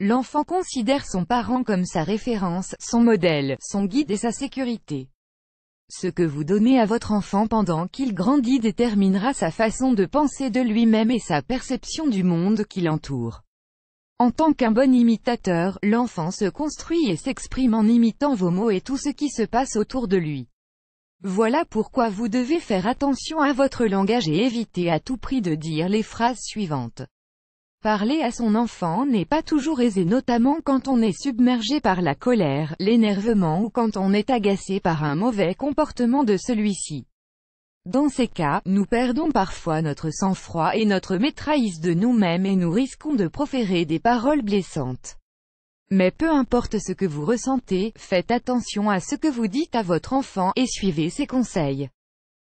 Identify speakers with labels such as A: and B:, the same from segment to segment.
A: L'enfant considère son parent comme sa référence, son modèle, son guide et sa sécurité. Ce que vous donnez à votre enfant pendant qu'il grandit déterminera sa façon de penser de lui-même et sa perception du monde qui l'entoure. En tant qu'un bon imitateur, l'enfant se construit et s'exprime en imitant vos mots et tout ce qui se passe autour de lui. Voilà pourquoi vous devez faire attention à votre langage et éviter à tout prix de dire les phrases suivantes. Parler à son enfant n'est pas toujours aisé notamment quand on est submergé par la colère, l'énervement ou quand on est agacé par un mauvais comportement de celui-ci. Dans ces cas, nous perdons parfois notre sang-froid et notre maîtrise de nous-mêmes et nous risquons de proférer des paroles blessantes. Mais peu importe ce que vous ressentez, faites attention à ce que vous dites à votre enfant, et suivez ses conseils.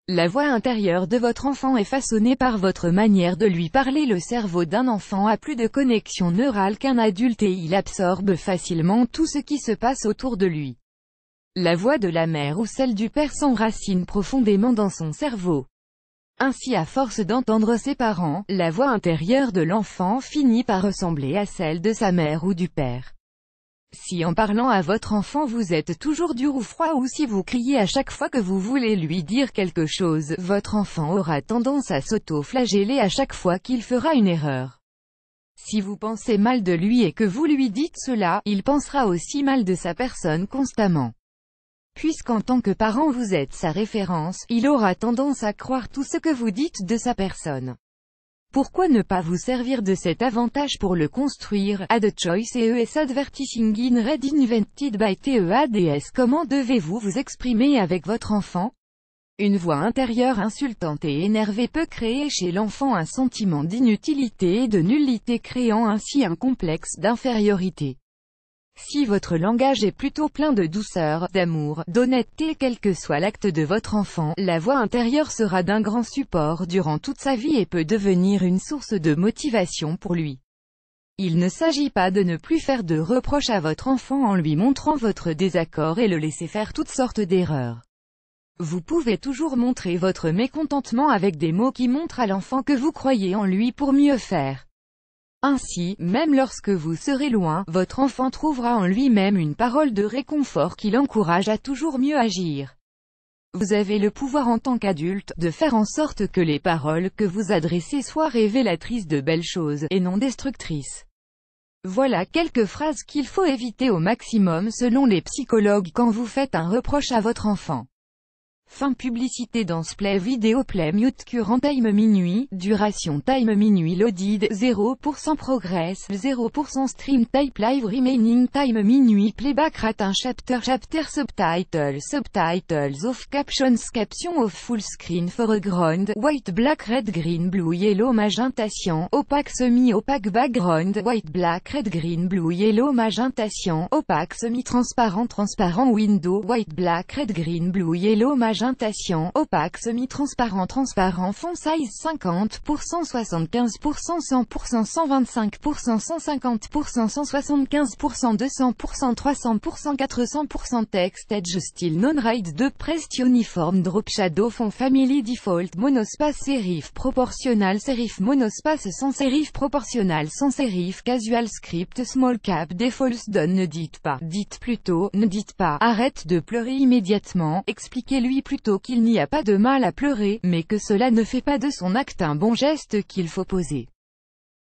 A: La voix intérieure de votre enfant est façonnée par votre manière de lui parler. Le cerveau d'un enfant a plus de connexion neurale qu'un adulte et il absorbe facilement tout ce qui se passe autour de lui. La voix de la mère ou celle du père s'enracine profondément dans son cerveau. Ainsi à force d'entendre ses parents, la voix intérieure de l'enfant finit par ressembler à celle de sa mère ou du père. Si en parlant à votre enfant vous êtes toujours dur ou froid ou si vous criez à chaque fois que vous voulez lui dire quelque chose, votre enfant aura tendance à s'auto-flageller à chaque fois qu'il fera une erreur. Si vous pensez mal de lui et que vous lui dites cela, il pensera aussi mal de sa personne constamment. Puisqu'en tant que parent vous êtes sa référence, il aura tendance à croire tout ce que vous dites de sa personne. Pourquoi ne pas vous servir de cet avantage pour le construire Ad choice et ES advertising in red invented by TEADS Comment devez-vous vous exprimer avec votre enfant Une voix intérieure insultante et énervée peut créer chez l'enfant un sentiment d'inutilité et de nullité créant ainsi un complexe d'infériorité. Si votre langage est plutôt plein de douceur, d'amour, d'honnêteté, quel que soit l'acte de votre enfant, la voix intérieure sera d'un grand support durant toute sa vie et peut devenir une source de motivation pour lui. Il ne s'agit pas de ne plus faire de reproches à votre enfant en lui montrant votre désaccord et le laisser faire toutes sortes d'erreurs. Vous pouvez toujours montrer votre mécontentement avec des mots qui montrent à l'enfant que vous croyez en lui pour mieux faire. Ainsi, même lorsque vous serez loin, votre enfant trouvera en lui-même une parole de réconfort qui l'encourage à toujours mieux agir. Vous avez le pouvoir en tant qu'adulte, de faire en sorte que les paroles que vous adressez soient révélatrices de belles choses, et non destructrices. Voilà quelques phrases qu'il faut éviter au maximum selon les psychologues quand vous faites un reproche à votre enfant. Fin publicité dans play vidéo play mute current time minuit, duration time minuit loaded 0% progress 0% stream type live remaining time minuit playback ratin chapter chapter subtitle subtitles of captions caption of full screen foreground white black red green blue yellow magentation opaque semi opaque background white black red green blue yellow magentation opaque semi transparent transparent window white black red green blue yellow magentation Gentation opaque semi-transparent transparent font size 50%, 75%, 100%, 125%, 150%, 175%, 200%, 300%, 400% texte edge style non-ride de presti, uniforme drop shadow font family default monospace serif proportional serif monospace sans serif proportional sans serif casual script small cap Default. donne ne dites pas, dites plutôt, ne dites pas, arrête de pleurer immédiatement, expliquez-lui plutôt qu'il n'y a pas de mal à pleurer, mais que cela ne fait pas de son acte un bon geste qu'il faut poser.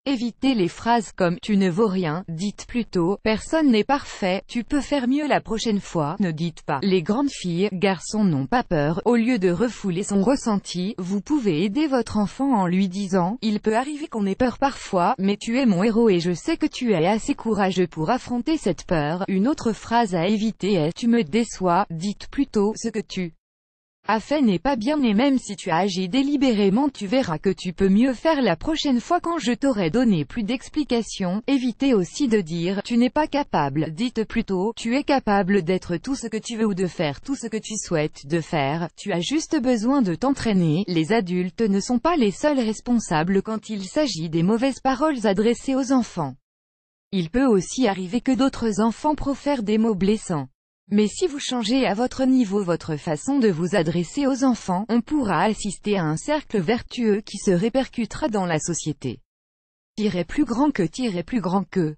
A: Évitez les phrases comme « tu ne vaux rien », dites plutôt « personne n'est parfait, tu peux faire mieux la prochaine fois », ne dites pas « les grandes filles, garçons n'ont pas peur », au lieu de refouler son ressenti, vous pouvez aider votre enfant en lui disant « il peut arriver qu'on ait peur parfois, mais tu es mon héros et je sais que tu es assez courageux pour affronter cette peur ». Une autre phrase à éviter est « tu me déçois », dites plutôt « ce que tu a fait n'est pas bien et même si tu as agi délibérément tu verras que tu peux mieux faire la prochaine fois quand je t'aurai donné plus d'explications, évitez aussi de dire « tu n'es pas capable », dites plutôt « tu es capable d'être tout ce que tu veux ou de faire tout ce que tu souhaites de faire, tu as juste besoin de t'entraîner ». Les adultes ne sont pas les seuls responsables quand il s'agit des mauvaises paroles adressées aux enfants. Il peut aussi arriver que d'autres enfants profèrent des mots blessants. Mais si vous changez à votre niveau votre façon de vous adresser aux enfants, on pourra assister à un cercle vertueux qui se répercutera dans la société. Tirez plus grand que tirez plus grand que.